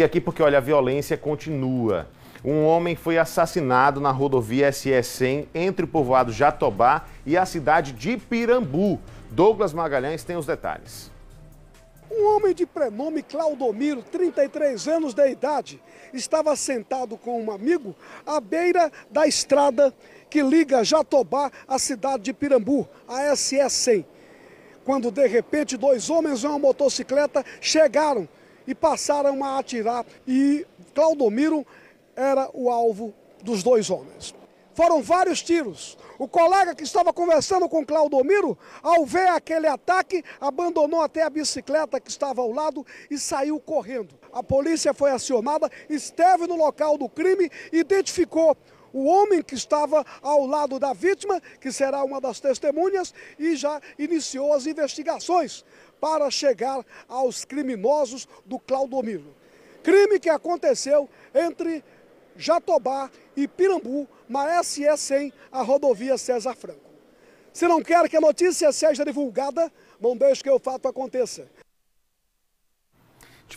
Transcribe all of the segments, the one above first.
E aqui porque, olha, a violência continua. Um homem foi assassinado na rodovia SE100 entre o povoado Jatobá e a cidade de Pirambu. Douglas Magalhães tem os detalhes. Um homem de prenome Claudomiro, 33 anos de idade, estava sentado com um amigo à beira da estrada que liga Jatobá à cidade de Pirambu, a SE100. Quando de repente dois homens em uma motocicleta chegaram e passaram a atirar e Claudomiro era o alvo dos dois homens. Foram vários tiros. O colega que estava conversando com Claudomiro, ao ver aquele ataque, abandonou até a bicicleta que estava ao lado e saiu correndo. A polícia foi acionada, esteve no local do crime, identificou o homem que estava ao lado da vítima, que será uma das testemunhas, e já iniciou as investigações para chegar aos criminosos do Claudomiro. Crime que aconteceu entre Jatobá e Pirambu, na SE100, a rodovia César Franco. Se não quer que a notícia seja divulgada, não deixe que o fato aconteça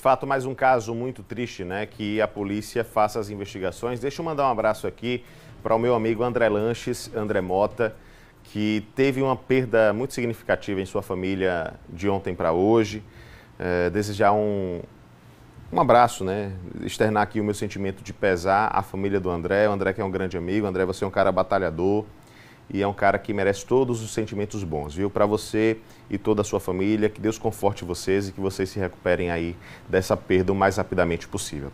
fato, mais um caso muito triste, né? Que a polícia faça as investigações. Deixa eu mandar um abraço aqui para o meu amigo André Lanches, André Mota, que teve uma perda muito significativa em sua família de ontem para hoje. É, desejar um, um abraço, né? Externar aqui o meu sentimento de pesar à família do André. O André que é um grande amigo, André, você é um cara batalhador e é um cara que merece todos os sentimentos bons, viu? Para você e toda a sua família, que Deus conforte vocês e que vocês se recuperem aí dessa perda o mais rapidamente possível. Tá?